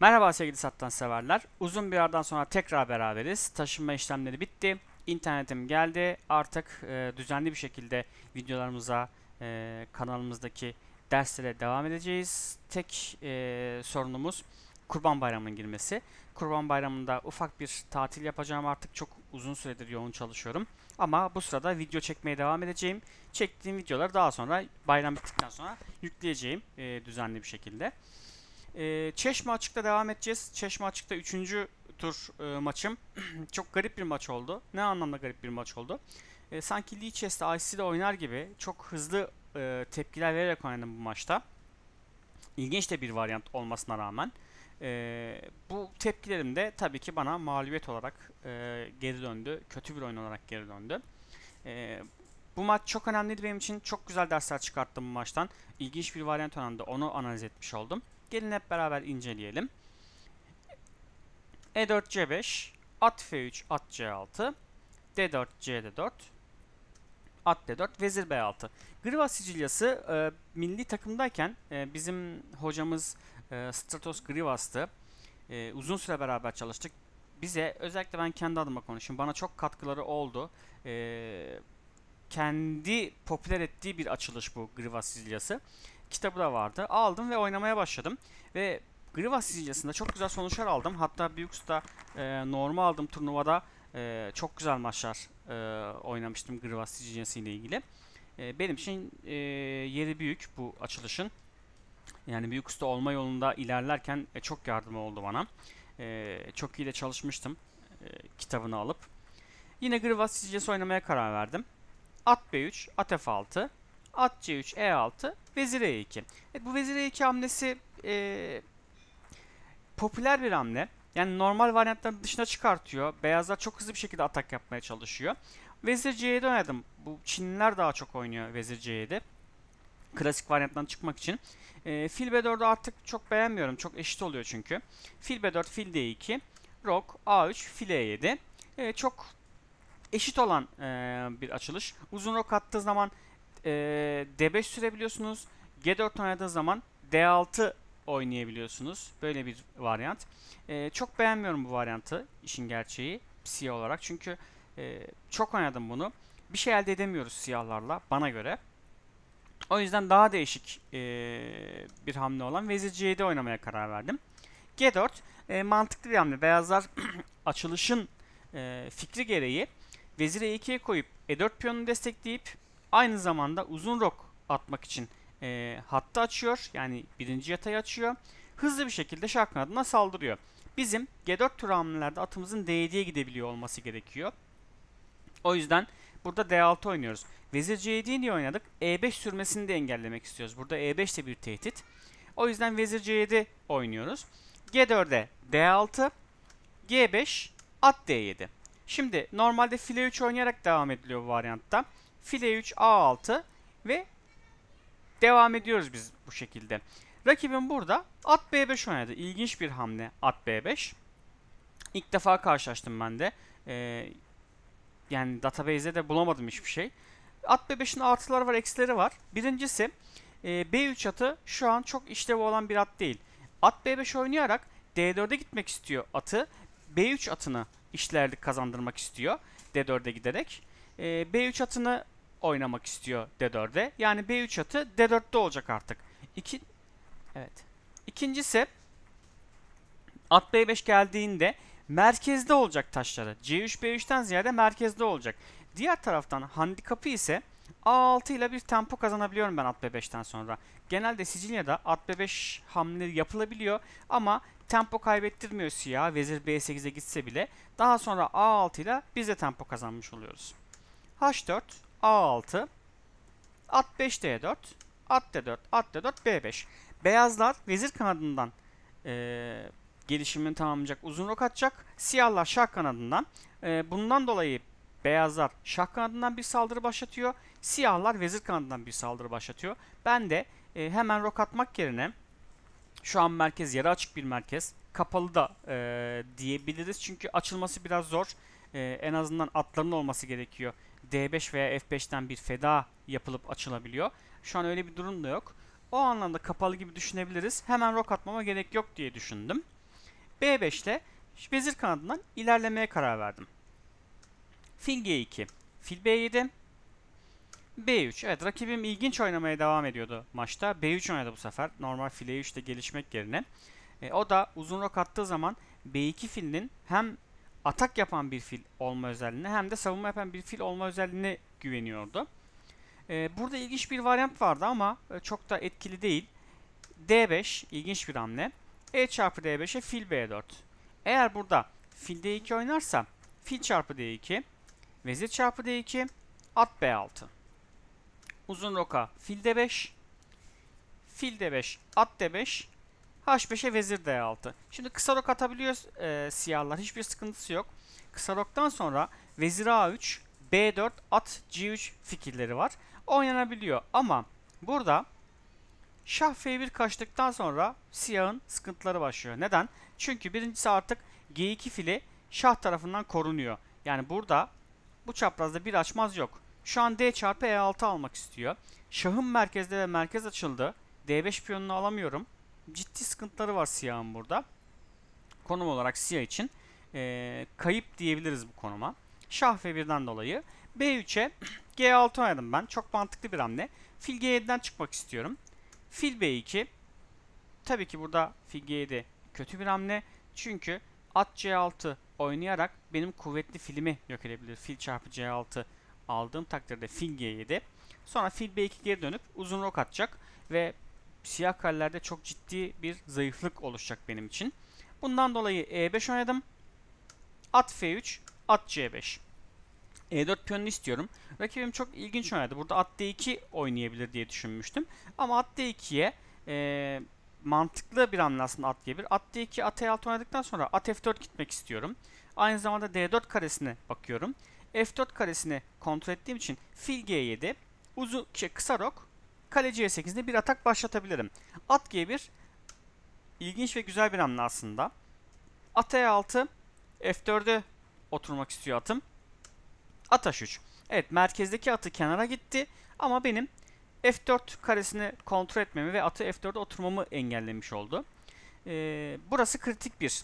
Merhaba sevgili sattan severler. Uzun bir aradan sonra tekrar beraberiz. Taşınma işlemleri bitti. İnternetim geldi. Artık e, düzenli bir şekilde videolarımıza, e, kanalımızdaki derslere devam edeceğiz. Tek e, sorunumuz Kurban Bayramı'nın girmesi. Kurban Bayramı'nda ufak bir tatil yapacağım artık. Çok uzun süredir yoğun çalışıyorum. Ama bu sırada video çekmeye devam edeceğim. Çektiğim videoları daha sonra bayram bittikten sonra yükleyeceğim e, düzenli bir şekilde. Ee, Çeşme Açık'ta devam edeceğiz. Çeşme Açık'ta 3. tur e, maçım. çok garip bir maç oldu. Ne anlamda garip bir maç oldu? E, sanki Leechester IC'de oynar gibi çok hızlı e, tepkiler vererek oynadım bu maçta. İlginç de bir varyant olmasına rağmen. E, bu tepkilerim de tabii ki bana mağlubiyet olarak e, geri döndü. Kötü bir oyun olarak geri döndü. E, bu maç çok önemliydi benim için. Çok güzel dersler çıkarttım bu maçtan. İlginç bir varyant oynandı. Onu analiz etmiş oldum. Gelin hep beraber inceleyelim. E4 C5, at F3, at C6, D4 CD4, at D4, vezir B6. Griva Sicilyası e, milli takımdayken e, bizim hocamız e, Stratos Grivas'tı. E, uzun süre beraber çalıştık. Bize özellikle ben kendi adıma konuşayım. Bana çok katkıları oldu. E, kendi popüler ettiği bir açılış bu Griva Sicilyası kitabı da vardı. Aldım ve oynamaya başladım. Ve Grivas sizincasında çok güzel sonuçlar aldım. Hatta Bux'ta e, normal aldım turnuvada e, çok güzel maçlar e, oynamıştım Grivas sizincası ile ilgili. E, benim için e, yeri büyük bu açılışın. Yani büyük usta olma yolunda ilerlerken e, çok yardım oldu bana. E, çok iyi de çalışmıştım e, kitabını alıp. Yine Grivas Sicilesi oynamaya karar verdim. At B3, at F6 at c3, e6, vezir e2. Evet, bu vezir e2 hamlesi e, popüler bir hamle. Yani normal varyantların dışına çıkartıyor. Beyazlar çok hızlı bir şekilde atak yapmaya çalışıyor. Vezir c7 oynadım. Bu Çinliler daha çok oynuyor vezir c7. Klasik varyanttan çıkmak için. E, fil b4'ü artık çok beğenmiyorum. Çok eşit oluyor çünkü. Fil b4, fil d2, rok, a3, fil e7. E, çok eşit olan e, bir açılış. Uzun rok attığı zaman ee, D5 sürebiliyorsunuz. G4 oynadığınız zaman D6 oynayabiliyorsunuz. Böyle bir varyant. Ee, çok beğenmiyorum bu varyantı işin gerçeği siyah olarak. Çünkü e, çok oynadım bunu. Bir şey elde edemiyoruz siyahlarla bana göre. O yüzden daha değişik e, bir hamle olan Vezir C7 oynamaya karar verdim. G4 e, mantıklı bir hamle. Beyazlar açılışın fikri gereği Vezir E2'ye koyup E4 piyonunu destekleyip Aynı zamanda uzun rok atmak için e, hattı açıyor. Yani birinci yatayı açıyor. Hızlı bir şekilde şah kanadına saldırıyor. Bizim G4 tur hamlelerde atımızın D7'ye gidebiliyor olması gerekiyor. O yüzden burada D6 oynuyoruz. Vezir C7'yi niye oynadık? E5 sürmesini de engellemek istiyoruz. Burada E5 de bir tehdit. O yüzden Vezir C7 oynuyoruz. G4'e D6, G5, at D7. Şimdi normalde file 3 oynayarak devam ediliyor bu varyantta file 3 A6 ve devam ediyoruz biz bu şekilde. Rakibim burada at B5 oynadı. İlginç bir hamle at B5. İlk defa karşılaştım ben de. Ee, yani database'de de bulamadım hiçbir şey. At B5'in artıları var, eksileri var. Birincisi e, B3 atı şu an çok işlevi olan bir at değil. At B5 oynayarak D4'e gitmek istiyor atı. B3 atını işlerlik kazandırmak istiyor D4'e giderek. E, ee, B3 atını oynamak istiyor D4'de. Yani B3 atı D4'te olacak artık. İki, evet. İkincisi at B5 geldiğinde merkezde olacak taşları. C3 B3'ten ziyade merkezde olacak. Diğer taraftan handikapı ise A6 ile bir tempo kazanabiliyorum ben at B5'ten sonra. Genelde Sicilya'da at B5 hamleleri yapılabiliyor ama tempo kaybettirmiyor siyah. Vezir B8'e gitse bile. Daha sonra A6 ile biz de tempo kazanmış oluyoruz. H4 A6. At 5 D4. At D4. At D4. B5. Beyazlar vezir kanadından e, gelişimini tamamlayacak. Uzun rok atacak. Siyahlar şah kanadından. E, bundan dolayı beyazlar şah kanadından bir saldırı başlatıyor. Siyahlar vezir kanadından bir saldırı başlatıyor. Ben de e, hemen rok atmak yerine şu an merkez yarı açık bir merkez. Kapalı da e, diyebiliriz. Çünkü açılması biraz zor. E, en azından atların olması gerekiyor. D5 veya F5'ten bir feda yapılıp açılabiliyor. Şu an öyle bir durum da yok. O anlamda kapalı gibi düşünebiliriz. Hemen rok atmama gerek yok diye düşündüm. B5'te vezir kanadından ilerlemeye karar verdim. Fil G2, fil B7, B3. Evet rakibim ilginç oynamaya devam ediyordu maçta. B3 oynadı bu sefer. Normal fil E3'te gelişmek yerine. E, o da uzun rok attığı zaman B2 filinin hem atak yapan bir fil olma özelliğine hem de savunma yapan bir fil olma özelliğine güveniyordu. Ee, burada ilginç bir varyant vardı ama e, çok da etkili değil. D5 ilginç bir hamle. E çarpı D5'e fil B4. Eğer burada fil D2 oynarsa fil çarpı D2, vezir çarpı D2, at B6. Uzun roka fil D5, fil D5, at D5, H5'e vezir D6. Şimdi kısa rok atabiliyor e, siyahlar. Hiçbir sıkıntısı yok. Kısa roktan sonra vezir A3, B4, at C3 fikirleri var. Oynanabiliyor ama burada şah F1 kaçtıktan sonra siyahın sıkıntıları başlıyor. Neden? Çünkü birincisi artık G2 fili şah tarafından korunuyor. Yani burada bu çaprazda bir açmaz yok. Şu an D çarpı E6 almak istiyor. Şahın merkezde ve merkez açıldı. D5 piyonunu alamıyorum ciddi sıkıntıları var siyahın burada. Konum olarak siyah için e, kayıp diyebiliriz bu konuma. Şah ve birden dolayı. B3'e G6 oynadım ben. Çok mantıklı bir hamle. Fil G7'den çıkmak istiyorum. Fil B2. Tabii ki burada fil G7 kötü bir hamle. Çünkü at C6 oynayarak benim kuvvetli filimi yok edebilir. Fil çarpı C6 aldığım takdirde fil G7. Sonra fil B2 geri dönüp uzun rok atacak ve siyah kallerde çok ciddi bir zayıflık oluşacak benim için. Bundan dolayı E5 oynadım. At F3, at C5. E4 piyonunu istiyorum. Rakibim çok ilginç oynadı. Burada at D2 oynayabilir diye düşünmüştüm. Ama at D2'ye e, mantıklı bir anlasın at G1. At D2, at E6 oynadıktan sonra at F4 gitmek istiyorum. Aynı zamanda D4 karesine bakıyorum. F4 karesini kontrol ettiğim için fil G7, uzun, şey, kısa rok, kaleci E8'de bir atak başlatabilirim. At G1 ilginç ve güzel bir hamle aslında. At E6 F4'e oturmak istiyor atım. At H3. Evet merkezdeki atı kenara gitti ama benim F4 karesini kontrol etmemi ve atı F4'e oturmamı engellemiş oldu. Ee, burası kritik bir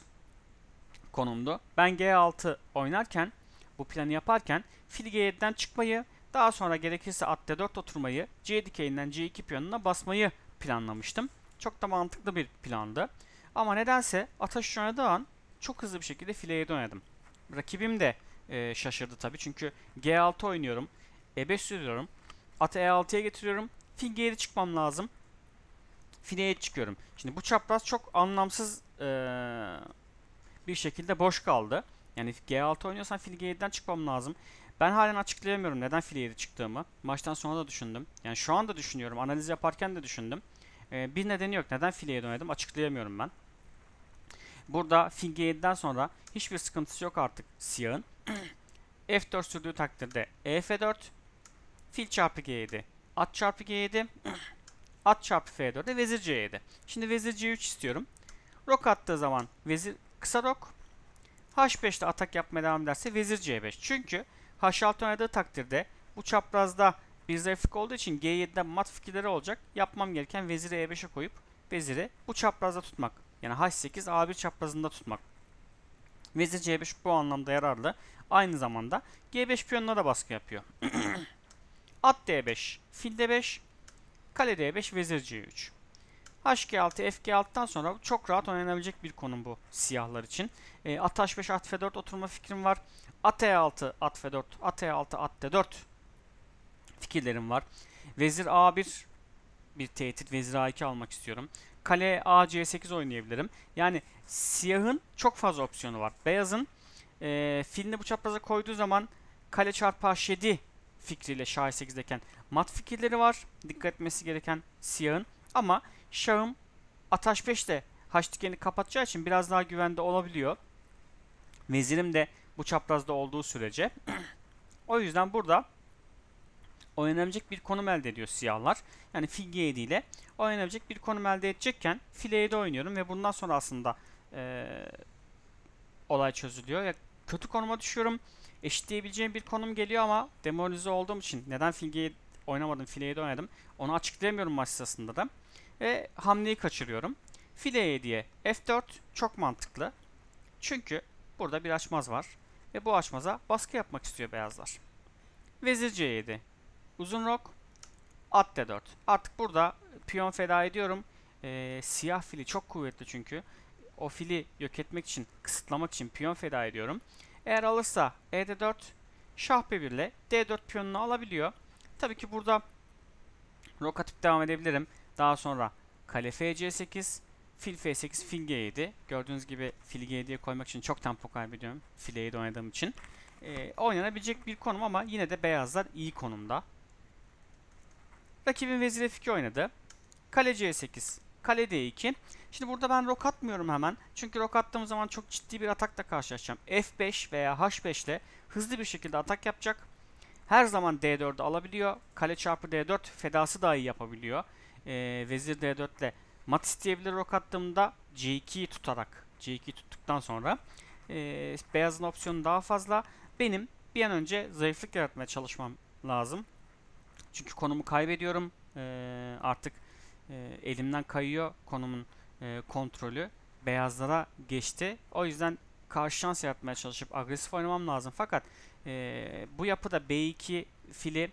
konumdu. Ben G6 oynarken bu planı yaparken fil G7'den çıkmayı daha sonra gerekirse at d4 oturmayı, c dikeyinden c2 piyonuna basmayı planlamıştım. Çok da mantıklı bir plandı. Ama nedense ata ataş oynadığı an çok hızlı bir şekilde fileye dönedim. Rakibim de e, şaşırdı tabii çünkü g6 oynuyorum, e5 sürüyorum, atı e6'ya getiriyorum, fil geri çıkmam lazım. Fileye çıkıyorum. Şimdi bu çapraz çok anlamsız e, bir şekilde boş kaldı. Yani G6 oynuyorsan fil G7'den çıkmam lazım. Ben halen açıklayamıyorum neden file 7 çıktığımı. Maçtan sonra da düşündüm. Yani şu anda düşünüyorum. Analiz yaparken de düşündüm. Ee, bir nedeni yok. Neden fileye dönedim açıklayamıyorum ben. Burada Finge 7'den sonra hiçbir sıkıntısı yok artık siyahın. F4 sürdüğü takdirde EF4 fil çarpı G7 at çarpı G7 at çarpı F4'e vezir C7. Şimdi vezir C3 istiyorum. Rok attığı zaman vezir kısa rok H5'te atak yapmaya devam ederse vezir C5. Çünkü H6 oynadığı takdirde bu çaprazda bir zayıflık olduğu için G7'den mat fikirleri olacak. Yapmam gereken veziri E5'e koyup veziri bu çaprazda tutmak. Yani H8 A1 çaprazında tutmak. Vezir C5 bu anlamda yararlı. Aynı zamanda G5 piyonuna da baskı yapıyor. At D5, fil D5, kale D5, vezir C3. HG6, FG6'tan sonra çok rahat oynanabilecek bir konum bu siyahlar için. E, at H5, at F4 oturma fikrim var. At E6, at F4, at E6, at D4 fikirlerim var. Vezir A1 bir tehdit, vezir A2 almak istiyorum. Kale A C8 oynayabilirim. Yani siyahın çok fazla opsiyonu var. Beyazın e, filini bu çapraza koyduğu zaman kale çarpı H7 fikriyle şah 8'deyken mat fikirleri var. Dikkat etmesi gereken siyahın. Ama şahım ataş 5'te haç dikeni kapatacağı için biraz daha güvende olabiliyor. Vezirim de bu çaprazda olduğu sürece. o yüzden burada oynanabilecek bir konum elde ediyor siyahlar. Yani fil 7 ile oynanabilecek bir konum elde edecekken fil 7 oynuyorum ve bundan sonra aslında e, olay çözülüyor. Ya, kötü konuma düşüyorum. Eşitleyebileceğim bir konum geliyor ama demoralize olduğum için neden fil 7 oynamadım, fil 7 oynadım onu açıklayamıyorum maç sırasında da. Ve hamleyi kaçırıyorum. Fil diye F4 çok mantıklı. Çünkü burada bir açmaz var ve bu açmaza baskı yapmak istiyor beyazlar. Vezir C7. Uzun rok. At D4. Artık burada piyon feda ediyorum. Ee, siyah fili çok kuvvetli çünkü. O fili yok etmek için, kısıtlamak için piyon feda ediyorum. Eğer alırsa ED4 şah B1 ile D4 piyonunu alabiliyor. Tabii ki burada rok atıp devam edebilirim. Daha sonra kale F C8 Fil F8, Fil G7. Gördüğünüz gibi Fil G7'ye koymak için çok tempo kaybediyorum. Fil E7 oynadığım için. E, oynanabilecek bir konum ama yine de beyazlar iyi konumda. Rakibin Vezir F2 oynadı. Kale C8, Kale D2. Şimdi burada ben rok atmıyorum hemen. Çünkü rok attığım zaman çok ciddi bir atakla karşılaşacağım. F5 veya H5 ile hızlı bir şekilde atak yapacak. Her zaman D4'ü alabiliyor. Kale çarpı D4 fedası dahi yapabiliyor. E, vezir D4 ile Mat isteyebilir rok attığımda c 2 tutarak C2 tuttuktan sonra e, beyazın opsiyonu daha fazla. Benim bir an önce zayıflık yaratmaya çalışmam lazım. Çünkü konumu kaybediyorum. E, artık e, elimden kayıyor konumun e, kontrolü. Beyazlara geçti. O yüzden karşı şans yaratmaya çalışıp agresif oynamam lazım. Fakat e, bu yapıda B2 fili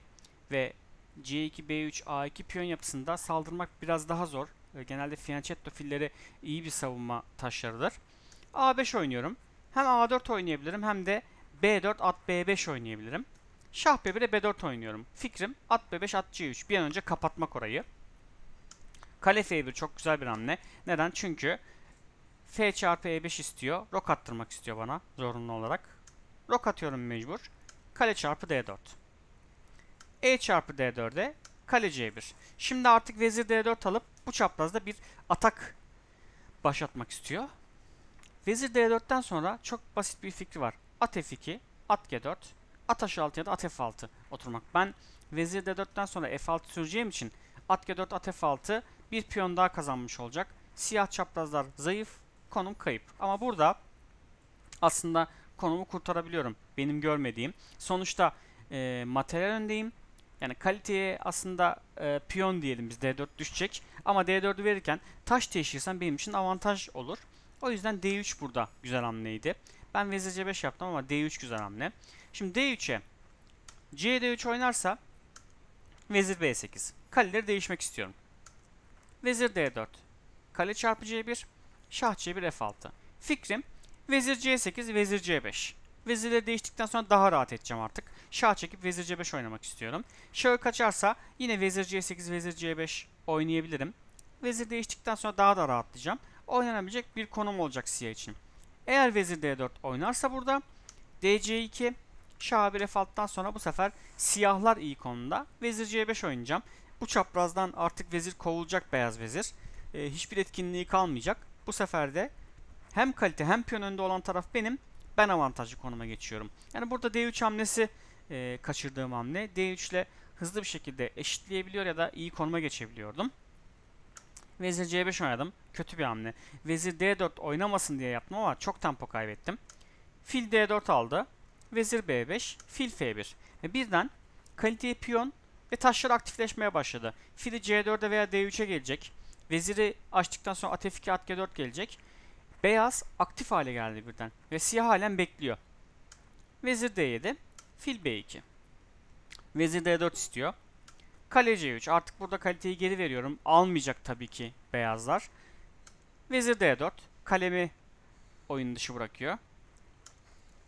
ve C2, B3, A2 piyon yapısında saldırmak biraz daha zor. Ee, genelde Fianchetto filleri iyi bir savunma taşlarıdır. A5 oynuyorum. Hem A4 oynayabilirim hem de B4 at B5 oynayabilirim. Şah B1'e B4 oynuyorum. Fikrim at B5 at C3. Bir an önce kapatmak orayı. Kale F1 çok güzel bir hamle. Neden? Çünkü F çarpı E5 istiyor. Rok attırmak istiyor bana zorunlu olarak. Rok atıyorum mecbur. Kale çarpı D4. E çarpı D4'e kale bir. Şimdi artık vezir d4 alıp bu çaprazda bir atak başlatmak istiyor. Vezir d4'ten sonra çok basit bir fikri var. At f2, at g4, at h6 ya da at f6 oturmak. Ben vezir d4'ten sonra f6 süreceğim için at g4, at f6 bir piyon daha kazanmış olacak. Siyah çaprazlar zayıf, konum kayıp. Ama burada aslında konumu kurtarabiliyorum. Benim görmediğim. Sonuçta e, materyal öndeyim. Yani kaliteye aslında e, piyon diyelim biz D4 düşecek. Ama D4'ü verirken taş değiştirsem benim için avantaj olur. O yüzden D3 burada güzel hamleydi. Ben vezir C5 yaptım ama D3 güzel hamle. Şimdi D3'e CD3 oynarsa vezir B8. Kaleleri değişmek istiyorum. Vezir D4. Kale çarpı C1. Şah C1 F6. Fikrim vezir C8, vezir C5. Vezirleri değiştikten sonra daha rahat edeceğim artık. Şah çekip vezir c5 oynamak istiyorum. Şahı kaçarsa yine vezir c8, vezir c5 oynayabilirim. Vezir değiştikten sonra daha da rahatlayacağım. Oynanabilecek bir konum olacak siyah için. Eğer vezir d4 oynarsa burada dc2 şah 1 f sonra bu sefer siyahlar iyi konumda. Vezir c5 oynayacağım. Bu çaprazdan artık vezir kovulacak beyaz vezir. Ee, hiçbir etkinliği kalmayacak. Bu sefer de hem kalite hem piyon önünde olan taraf benim ben avantajlı konuma geçiyorum. Yani burada D3 hamlesi e, kaçırdığım hamle. D3 ile hızlı bir şekilde eşitleyebiliyor ya da iyi konuma geçebiliyordum. Vezir C5 oynadım. Kötü bir hamle. Vezir D4 oynamasın diye yaptım ama çok tempo kaybettim. Fil D4 aldı. Vezir B5, fil F1. Ve birden kaliteye piyon ve taşlar aktifleşmeye başladı. Fili C4'e veya D3'e gelecek. Veziri açtıktan sonra at F2, at G4 gelecek. Beyaz aktif hale geldi birden ve siyah halen bekliyor. Vezir D7, fil B2. Vezir D4 istiyor. Kale C3. Artık burada kaliteyi geri veriyorum. Almayacak tabii ki beyazlar. Vezir D4. Kalemi oyun dışı bırakıyor.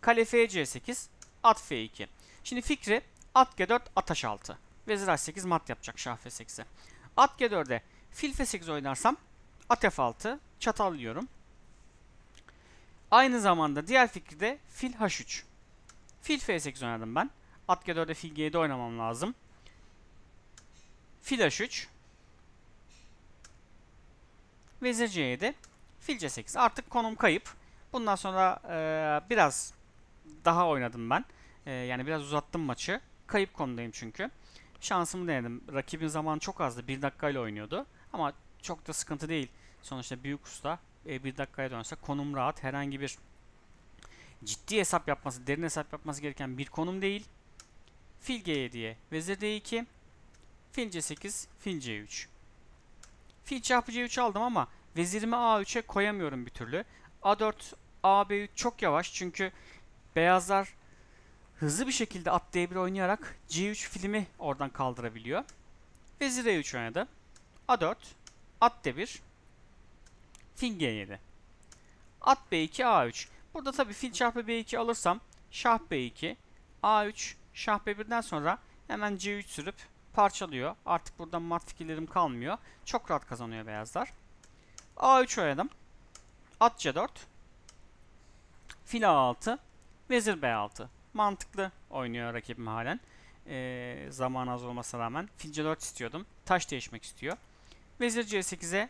Kale FC8. At F2. Şimdi fikri at G4 at H6. Vezir H8 mat yapacak şah F8'e. At G4'e fil F8 oynarsam at F6 çatallıyorum. Aynı zamanda diğer fikri de fil h3. Fil f8 oynadım ben. At g4'e fil g7 oynamam lazım. Fil h3. Vezir c7. Fil c8. Artık konum kayıp. Bundan sonra e, biraz daha oynadım ben. E, yani biraz uzattım maçı. Kayıp konumdayım çünkü. Şansımı denedim. Rakibin zamanı çok azdı. 1 dakikayla oynuyordu. Ama çok da sıkıntı değil. Sonuçta büyük usta e, bir dakikaya dönsek konum rahat herhangi bir ciddi hesap yapması, derin hesap yapması gereken bir konum değil. Fil G7'ye vezir D2, fil C8, fil C3. Fil çarpı C3 aldım ama vezirimi A3'e koyamıyorum bir türlü. A4, AB3 çok yavaş çünkü beyazlar hızlı bir şekilde at D1 oynayarak C3 filmi oradan kaldırabiliyor. Vezir E3 oynadı. A4, at D1, Fil G7. At B2 A3. Burada tabii fil çarpı B2 alırsam şah B2 A3 şah B1'den sonra hemen C3 sürüp parçalıyor. Artık buradan mat fikirlerim kalmıyor. Çok rahat kazanıyor beyazlar. A3 oynadım. At C4. Fil A6. Vezir B6. Mantıklı oynuyor rakibim halen. Ee, zaman az olmasına rağmen. Fil C4 istiyordum. Taş değişmek istiyor. Vezir C8'e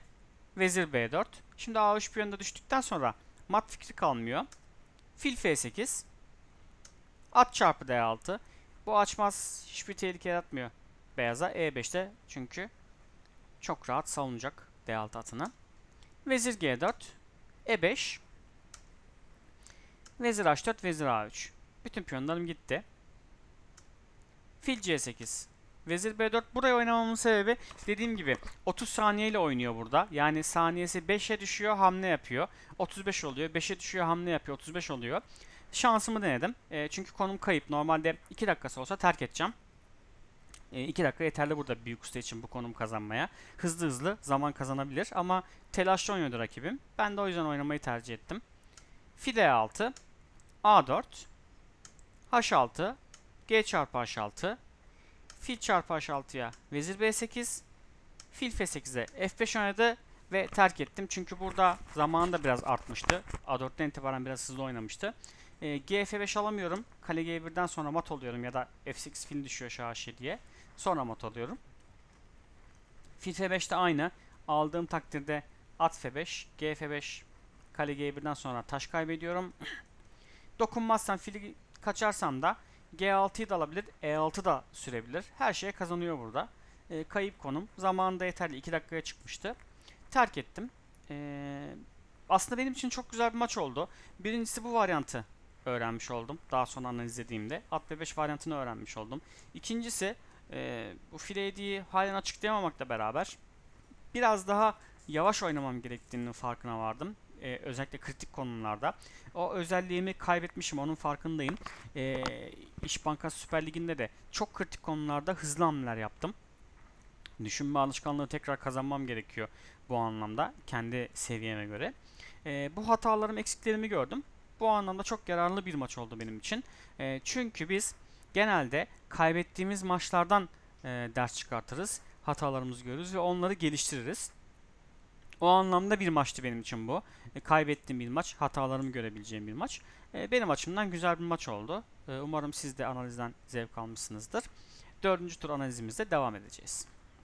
Vezir B4. Şimdi A3 piyonda düştükten sonra mat fikri kalmıyor. Fil F8. At çarpı D6. Bu açmaz hiçbir tehlike yaratmıyor. Beyaza E5'te çünkü çok rahat savunacak D6 atını. Vezir G4. E5. Vezir H4, Vezir A3. Bütün piyonlarım gitti. Fil C8. Vezir B4 buraya oynamamın sebebi dediğim gibi 30 saniye ile oynuyor burada. Yani saniyesi 5'e düşüyor hamle yapıyor. 35 oluyor. 5'e düşüyor hamle yapıyor. 35 oluyor. Şansımı denedim. E, çünkü konum kayıp. Normalde 2 dakikası olsa terk edeceğim. 2 e, dakika yeterli burada büyük usta için bu konum kazanmaya. Hızlı hızlı zaman kazanabilir ama telaşlı oynuyordu rakibim. Ben de o yüzden oynamayı tercih ettim. Fide 6, A4, H6, G çarpı H6, Fil çarpı h6'ya. Vezir b8. Fil f8'e. F5 oynadı ve terk ettim. Çünkü burada zamanı da biraz artmıştı. A4'ten itibaren biraz hızlı oynamıştı. E, F 5 alamıyorum. Kale G1'den sonra mat oluyorum ya da F8 fil düşüyor şaşı diye. Sonra mat alıyorum. Fil f 5'te aynı. Aldığım takdirde at F5, G F 5 kale G1'den sonra taş kaybediyorum. Dokunmazsam fili kaçarsam da G6'yı da alabilir, E6 da sürebilir. Her şeye kazanıyor burada. E, kayıp konum. Zamanında yeterli. 2 dakikaya çıkmıştı. Terk ettim. E, aslında benim için çok güzel bir maç oldu. Birincisi bu varyantı öğrenmiş oldum. Daha sonra analizlediğimde. At B5 varyantını öğrenmiş oldum. İkincisi e, bu file hediyeyi halen açıklayamamakla beraber biraz daha yavaş oynamam gerektiğinin farkına vardım e, özellikle kritik konularda. O özelliğimi kaybetmişim onun farkındayım. E, İş Bankası Süper Ligi'nde de çok kritik konularda hızlı hamleler yaptım. Düşünme alışkanlığı tekrar kazanmam gerekiyor bu anlamda kendi seviyeme göre. E, bu hatalarım eksiklerimi gördüm. Bu anlamda çok yararlı bir maç oldu benim için. E, çünkü biz genelde kaybettiğimiz maçlardan e, ders çıkartırız. Hatalarımızı görürüz ve onları geliştiririz. O anlamda bir maçtı benim için bu. E, kaybettiğim bir maç, hatalarımı görebileceğim bir maç. E, benim açımdan güzel bir maç oldu. E, umarım siz de analizden zevk almışsınızdır. Dördüncü tur analizimizde devam edeceğiz.